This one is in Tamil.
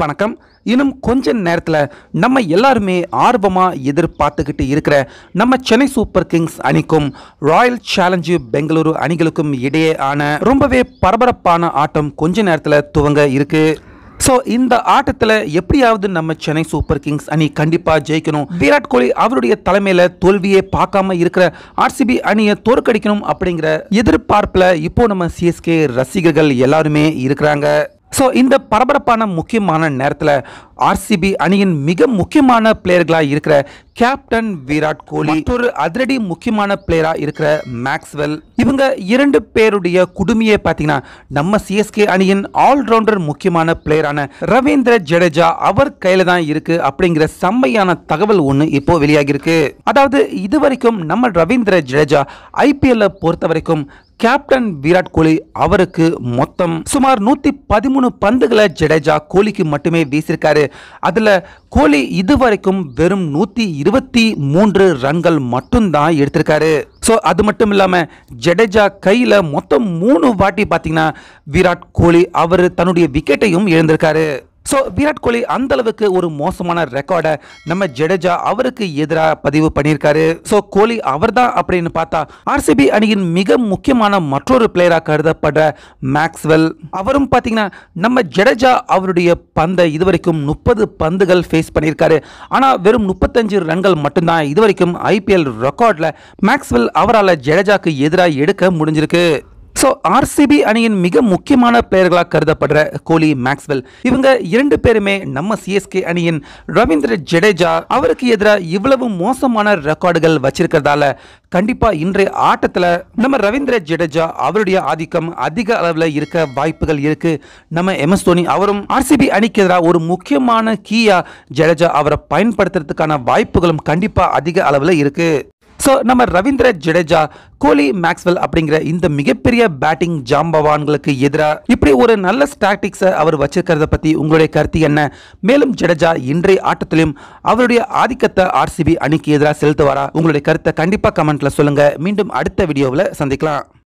வணக்கம் இன்னும் கொஞ்ச நேரத்தில் நம்ம எல்லாருமே ஆர்வமாக எதிர்பார்த்துக்கிட்டு இருக்கிற நம்ம சென்னை சூப்பர் கிங்ஸ் அணிக்கும் ராயல் சேலஞ்சு பெங்களூரு அணிகளுக்கும் இடையேயான ரொம்பவே பரபரப்பான ஆட்டம் கொஞ்ச நேரத்தில் துவங்க இருக்கு ஸோ இந்த ஆட்டத்தில் எப்படியாவது நம்ம சென்னை சூப்பர் கிங்ஸ் அணி கண்டிப்பாக ஜெயிக்கணும் விராட் கோலி அவருடைய தலைமையில் தோல்வியே பார்க்காம இருக்கிற ஆர்சிபி அணியை தோற்கடிக்கணும் அப்படிங்கிற எதிர்பார்ப்பில் இப்போ நம்ம சிஎஸ்கே ரசிகர்கள் எல்லாருமே இருக்கிறாங்க ஸோ இந்த பரபரப்பான முக்கியமான நேரத்தில் ஆர்சிபி அணியின் மிக முக்கியமான பிளேயர்களாக இருக்கிற கேப்டன் விராட் கோலி ஒரு அதிரடி முக்கியமான பிளேயராக இருக்கிற மேக்ஸ்வெல் இவங்க இரண்டு பேருடைய குடுமையை பார்த்தீங்கன்னா நம்ம சிஎஸ்கே அணியின் ஆல்ரவுண்டர் முக்கியமான பிளேயரான ரவீந்திர ஜடேஜா அவர் கையில் தான் இருக்கு அப்படிங்கிற செம்மையான தகவல் ஒன்று இப்போ வெளியாகிருக்கு அதாவது இது வரைக்கும் நம்ம ரவீந்திர ஜடேஜா ஐபிஎல்ல பொறுத்த வரைக்கும் கேப்டன் விராட் கோலி அவருக்கு மொத்தம் சுமார் நூற்றி பதிமூணு பந்துகளை ஜடேஜா கோலிக்கு மட்டுமே வீசியிருக்காரு அதில் கோலி இதுவரைக்கும் வெறும் நூற்றி இருபத்தி மூன்று ரன்கள் மட்டும்தான் எடுத்திருக்காரு ஸோ அது மட்டும் இல்லாமல் ஜடேஜா கையில் மொத்தம் மூணு வாட்டி பாத்தீங்கன்னா விராட் கோலி அவர் தன்னுடைய விக்கெட்டையும் எழுந்திருக்காரு ஸோ விராட் கோலி அந்த அளவுக்கு ஒரு மோசமான ரெக்கார்டை நம்ம ஜடேஜா அவருக்கு எதிராக பதிவு பண்ணியிருக்காரு ஸோ கோலி அவர் தான் அப்படின்னு பார்த்தா ஆர்சிபி அணியின் மிக முக்கியமான மற்றொரு பிளேயராக கருதப்படுற மேக்ஸ்வெல் அவரும் பார்த்தீங்கன்னா நம்ம ஜடேஜா அவருடைய பந்தை இதுவரைக்கும் முப்பது பந்துகள் ஃபேஸ் பண்ணியிருக்காரு ஆனால் வெறும் முப்பத்தஞ்சு ரன்கள் மட்டும்தான் இதுவரைக்கும் ஐபிஎல் ரெக்கார்டில் மேக்ஸ்வெல் அவரால் ஜடேஜாக்கு எதிராக எடுக்க முடிஞ்சிருக்கு ஸோ ஆர்சிபி அணியின் மிக முக்கியமான பிளேயர்களாக கருதப்படுற கோலி மேக்ஸ்வெல் இவங்க இரண்டு பேருமே நம்ம சிஎஸ்கே அணியின் ரவீந்திர ஜடேஜா அவருக்கு எதிராக இவ்வளவு மோசமான ரெக்கார்டுகள் வச்சிருக்கிறதால கண்டிப்பாக இன்றைய ஆட்டத்தில் நம்ம ரவீந்திர ஜடேஜா அவருடைய ஆதிக்கம் அதிக அளவில் இருக்க வாய்ப்புகள் இருக்கு நம்ம எம்எஸ் தோனி அவரும் ஆர்சிபி அணிக்கு எதிராக ஒரு முக்கியமான கீயா ஜடேஜா அவரை பயன்படுத்துறதுக்கான வாய்ப்புகளும் கண்டிப்பாக அதிக அளவில் இருக்கு ஸோ நம்ம ரவீந்திர ஜடேஜா கோலி மேக்ஸ்வெல் அப்படிங்கிற இந்த மிகப்பெரிய பேட்டிங் ஜாம்பவான்களுக்கு எதிராக இப்படி ஒரு நல்ல ஸ்டாட்டிக்ஸை அவர் வச்சிருக்கிறத பற்றி உங்களுடைய கருத்து என்ன மேலும் ஜடேஜா இன்றைய ஆட்டத்திலும் அவருடைய ஆதிக்கத்தை ஆர்சிபி அணிக்கு எதிராக செலுத்துவாரா உங்களுடைய கருத்தை கண்டிப்பாக கமெண்ட்டில் சொல்லுங்கள் மீண்டும் அடுத்த வீடியோவில் சந்திக்கலாம்